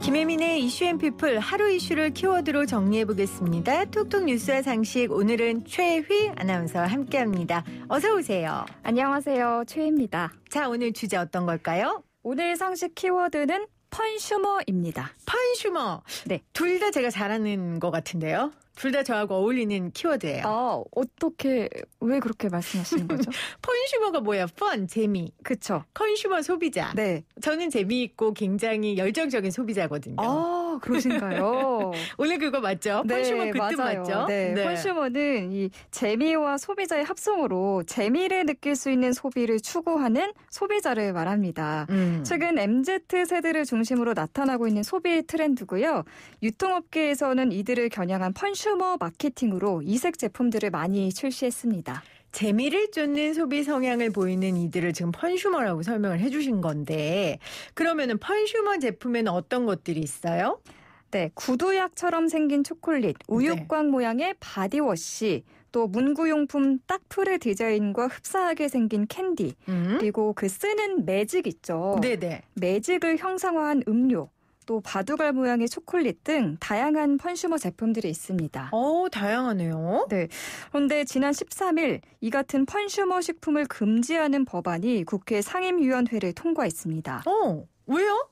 김혜민의 이슈 앤 피플 하루 이슈를 키워드로 정리해 보겠습니다. 톡톡 뉴스와 상식 오늘은 최휘 아나운서와 함께합니다. 어서 오세요. 안녕하세요. 최입니다. 자 오늘 주제 어떤 걸까요? 오늘 상식 키워드는 펀슈머입니다. 펀슈머. 네. 둘 다 제가 잘하는 것 같은데요. 둘다 저하고 어울리는 키워드예요. 아, 어떻게 왜 그렇게 말씀하시는 거죠? 펀슈머가 뭐야? 펀 재미. 그쵸. 컨슈머 소비자. 네. 저는 재미있고 굉장히 열정적인 소비자거든요. 아, 그러신가요? 원래 그거 맞죠? 네, 펀슈머 그 뜻 맞죠? 네. 네. 펀슈머는 이 재미와 소비자의 합성으로 재미를 느낄 수 있는 소비를 추구하는 소비자를 말합니다. 음. 최근 MZ 세대를 중심으로 나타나고 있는 소비 트렌드고요. 유통업계에서는 이들을 겨냥한 펀슈 컨슈머 마케팅으로 이색 제품들을 많이 출시했습니다. 재미를 쫓는 소비 성향을 보이는 이들을 지금 펀슈머라고 설명을 해주신 건데 그러면은 펀슈머 제품에는 어떤 것들이 있어요? 네, 구두약처럼 생긴 초콜릿, 우유광 네. 모양의 바디워시, 또 문구용품 딱풀의 디자인과 흡사하게 생긴 캔디, 음? 그리고 그 쓰는 매직 있죠. 네네. 매직을 형상화한 음료. 또 바둑알 모양의 초콜릿 등 다양한 펀슈머 제품들이 있습니다. 어, 다양하네요. 네. 그런데 지난 13일 이 같은 펀슈머 식품을 금지하는 법안이 국회 상임위원회를 통과했습니다. 어, 왜요?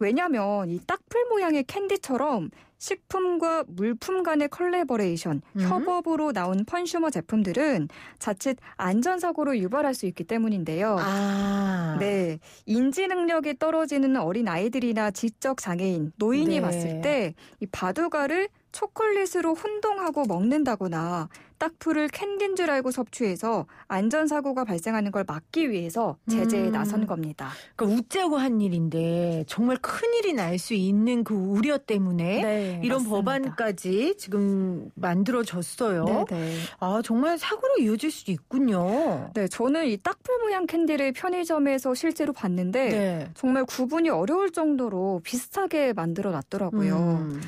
왜냐면 이 딱풀 모양의 캔디처럼 식품과 물품 간의 컬래버레이션, 음. 협업으로 나온 펀슈머 제품들은 자칫 안전사고로 유발할 수 있기 때문인데요. 아. 네. 인지 능력이 떨어지는 어린 아이들이나 지적 장애인, 노인이 네. 봤을 때 이 바둑알을 초콜릿으로 혼동하고 먹는다거나 딱풀을 캔디인 줄 알고 섭취해서 안전사고가 발생하는 걸 막기 위해서 제재에 음. 나선 겁니다. 그러니까 웃자고 한 일인데 정말 큰일이 날 수 있는 그 우려 때문에 네, 이런 맞습니다. 법안까지 지금 만들어졌어요. 네, 네. 아 정말 사고로 이어질 수도 있군요. 네, 저는 이 딱풀 모양 캔디를 편의점에서 실제로 봤는데 네. 정말 구분이 어려울 정도로 비슷하게 만들어 놨더라고요. 음.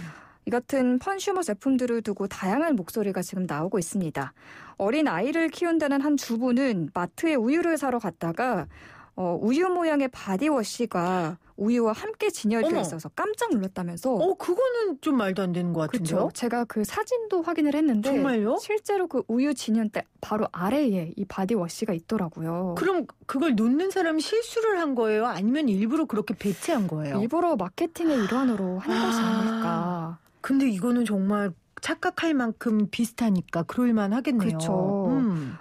이 같은 펀슈머 제품들을 두고 다양한 목소리가 지금 나오고 있습니다. 어린 아이를 키운다는 한 주부는 마트에 우유를 사러 갔다가 어, 우유 모양의 바디워시가 우유와 함께 진열되어 있어서 깜짝 놀랐다면서. 어, 그거는 좀 말도 안 되는 것 같은데요. 그쵸? 제가 그 사진도 확인을 했는데 정말요? 실제로 그 우유 진열대 바로 아래에 이 바디워시가 있더라고요. 그럼 그걸 놓는 사람이 실수를 한 거예요? 아니면 일부러 그렇게 배치한 거예요? 일부러 마케팅의 일환으로 한 아. 것이 아닐까. 근데 이거는 정말 착각할 만큼 비슷하니까 그럴만 하겠네요. 그렇죠. 음.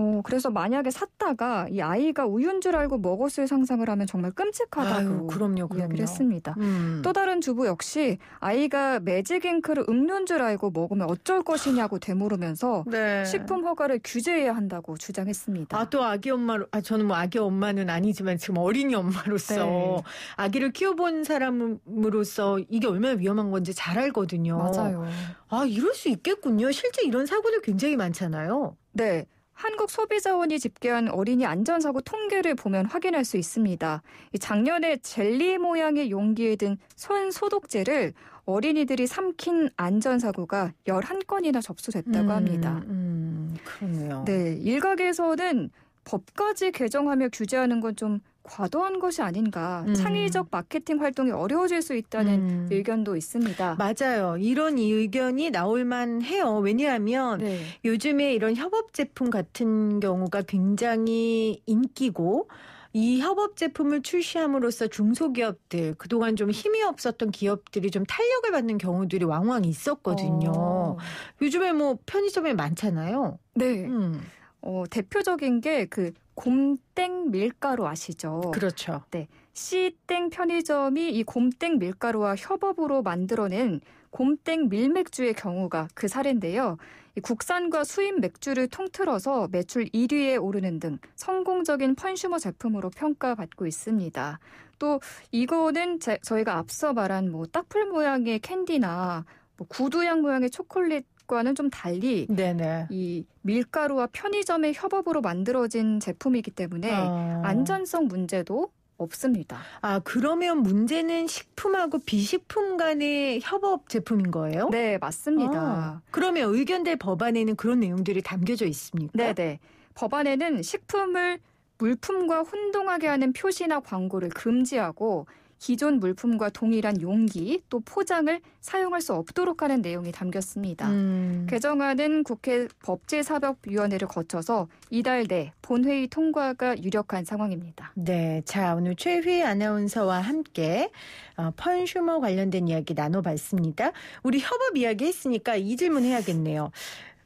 어, 그래서 만약에 샀다가 이 아이가 우유인 줄 알고 먹었을 상상을 하면 정말 끔찍하다고 아유, 그럼요, 그럼요. 이야기를 했습니다. 음. 또 다른 주부 역시 아이가 매직 잉크를 음료인 줄 알고 먹으면 어쩔 것이냐고 되물으면서 네. 식품 허가를 규제해야 한다고 주장했습니다. 아, 또 아기 엄마로, 아, 저는 뭐 아기 엄마는 아니지만 지금 어린이 엄마로서 네. 아기를 키워본 사람으로서 이게 얼마나 위험한 건지 잘 알거든요. 맞아요. 아, 이럴 수 있겠군요. 실제 이런 사고들 굉장히 많잖아요. 네. 한국소비자원이 집계한 어린이 안전사고 통계를 보면 확인할 수 있습니다. 작년에 젤리 모양의 용기에 든 손 소독제를 어린이들이 삼킨 안전사고가 11건이나 접수됐다고 음, 합니다. 음, 음, 그렇네요. 네, 일각에서는 법까지 개정하며 규제하는 건좀 과도한 것이 아닌가 음. 창의적 마케팅 활동이 어려워질 수 있다는 음. 의견도 있습니다. 맞아요. 이런 의견이 나올만 해요. 왜냐하면 네. 요즘에 이런 협업 제품 같은 경우가 굉장히 인기고 이 협업 제품을 출시함으로써 중소기업들 그동안 좀 힘이 없었던 기업들이 좀 탄력을 받는 경우들이 왕왕 있었거든요. 어. 요즘에 뭐 편의점에 많잖아요. 네. 음. 어, 대표적인 게 그 곰땡 밀가루 아시죠? 그렇죠. 네. 씨땡 편의점이 이 곰땡 밀가루와 협업으로 만들어낸 곰땡 밀맥주의 경우가 그 사례인데요. 이 국산과 수입 맥주를 통틀어서 매출 1위에 오르는 등 성공적인 펀슈머 제품으로 평가받고 있습니다. 또 이거는 제, 저희가 앞서 말한 뭐 딱풀 모양의 캔디나 뭐 구두양 모양의 초콜릿 방식과는 좀 달리 네네. 이 밀가루와 편의점의 협업으로 만들어진 제품이기 때문에 어. 안전성 문제도 없습니다. 아, 그러면 문제는 식품하고 비식품 간의 협업 제품인 거예요? 네, 맞습니다. 아, 그러면 의견될 법안에는 그런 내용들이 담겨져 있습니까? 네, 네. 법안에는 식품을 물품과 혼동하게 하는 표시나 광고를 금지하고 기존 물품과 동일한 용기 또 포장을 사용할 수 없도록 하는 내용이 담겼습니다. 음. 개정안은 국회 법제사법위원회를 거쳐서 이달 내 본회의 통과가 유력한 상황입니다. 네, 자 오늘 최휘 아나운서와 함께 어, 펀슈머 관련된 이야기 나눠봤습니다. 우리 협업 이야기 했으니까 이 질문 해야겠네요.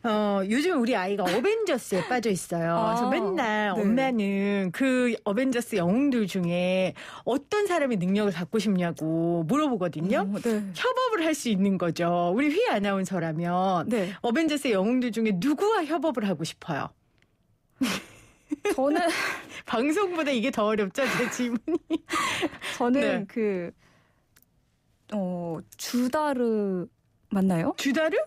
어, 요즘 우리 아이가 어벤져스에 빠져 있어요. 아, 그래서 맨날 네. 엄마는 그 어벤져스 영웅들 중에 어떤 사람의 능력을 갖고 싶냐고 물어보거든요. 오, 어, 네. 협업을 할 수 있는 거죠. 우리 휘 아나운서라면 네. 어벤져스 영웅들 중에 누구와 협업을 하고 싶어요? 저는 방송보다 이게 더 어렵죠, 제 질문이. 저는 네. 그 어, 주다르 맞나요? 주다르?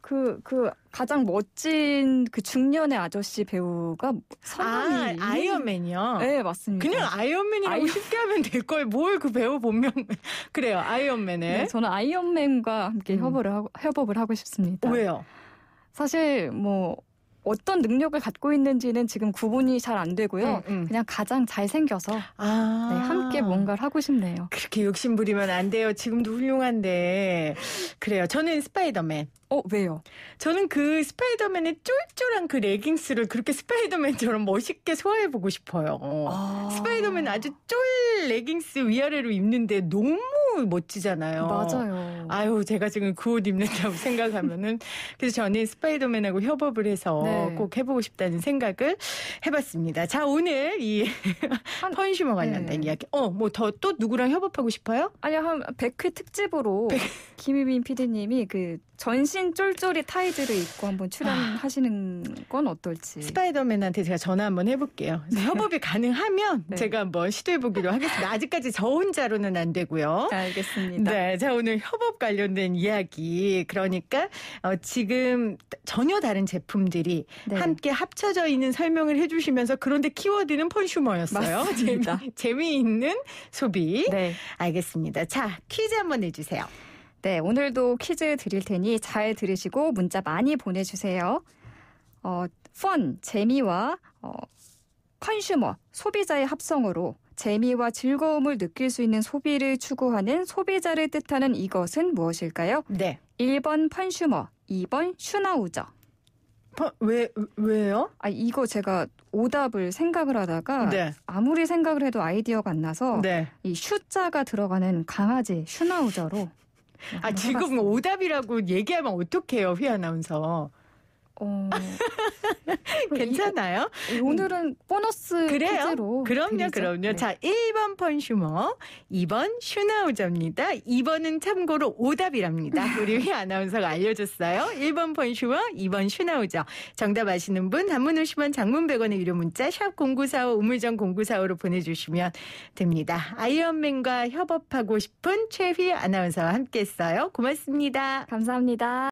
그, 그 가장 멋진 그 중년의 아저씨 배우가 선영이 아, 아이언맨이요? 네, 맞습니다. 그냥 아이언맨이라고 아이언... 쉽게 하면 될걸뭘 그 배우 본명 그래요. 아이언맨에. 네, 저는 아이언맨과 함께 음. 협업을 하고 협업을 하고 싶습니다. 왜요? 사실 뭐 어떤 능력을 갖고 있는지는 지금 구분이 잘 안 되고요. 음, 음. 그냥 가장 잘생겨서 아~ 네, 함께 뭔가를 하고 싶네요. 그렇게 욕심부리면 안 돼요. 지금도 훌륭한데. 그래요. 저는 스파이더맨. 어, 왜요? 저는 그 스파이더맨의 쫄쫄한 그 레깅스를 그렇게 스파이더맨처럼 멋있게 소화해보고 싶어요. 아~ 스파이더맨 아주 쫄 레깅스 위아래로 입는데 너무 너무 멋지잖아요. 맞아요. 아유, 제가 지금 그 옷 입는다고 생각하면은 그래서 저는 스파이더맨하고 협업을 해서 네. 꼭 해보고 싶다는 생각을 해봤습니다. 자, 오늘 이 펀슈머 네. 관련된 네. 이야기. 어, 뭐 더 또 누구랑 협업하고 싶어요? 아니요, 한 100회 특집으로 100... 김유빈 PD님이 그 전신 쫄쫄이 타이즈를 입고 한번 출연하시는 아, 건 어떨지. 스파이더맨한테 제가 전화 한번 해볼게요. 네. 협업이 가능하면 네. 제가 한번 시도해보기로 하겠습니다. 아직까지 저 혼자로는 안 되고요. 아, 알겠습니다. 네, 자 오늘 협업 관련된 이야기 그러니까 어, 지금 전혀 다른 제품들이 네. 함께 합쳐져 있는 설명을 해주시면서 그런데 키워드는 펀슈머였어요. 맞습니다. 재미, 있는 소비. 네. 알겠습니다. 자 퀴즈 한번 내주세요. 네, 오늘도 퀴즈 드릴 테니 잘 들으시고 문자 많이 보내주세요. 어, 펀, 재미와 어, 컨슈머, 소비자의 합성어로 재미와 즐거움을 느낄 수 있는 소비를 추구하는 소비자를 뜻하는 이것은 무엇일까요? 네. 1번 펀슈머, 2번 슈나우저. 왜, 왜요? 아, 이거 제가 오답을 생각을 하다가 네. 아무리 생각을 해도 아이디어가 안 나서 네. 이 슈자가 들어가는 강아지 슈나우저로 아, 지금 오답이라고 얘기하면 어떡해요, 휘 아나운서. 어... 괜찮아요? 이, 오늘은 음. 보너스 그래요? 퀴즈로. 그럼요, 드리죠? 그럼요. 네. 자, 1번 펀슈머, 2번 슈나우저입니다. 2번은 참고로 오답이랍니다. 우리 휘 아나운서가 알려줬어요. 1번 펀슈머, 2번 슈나우저. 정답 아시는 분, 단문 50원, 장문 100원의 유료 문자, 샵 0945, 우물정 0945로 보내주시면 됩니다. 아이언맨과 협업하고 싶은 최휘 아나운서와 함께 했어요. 고맙습니다. 감사합니다.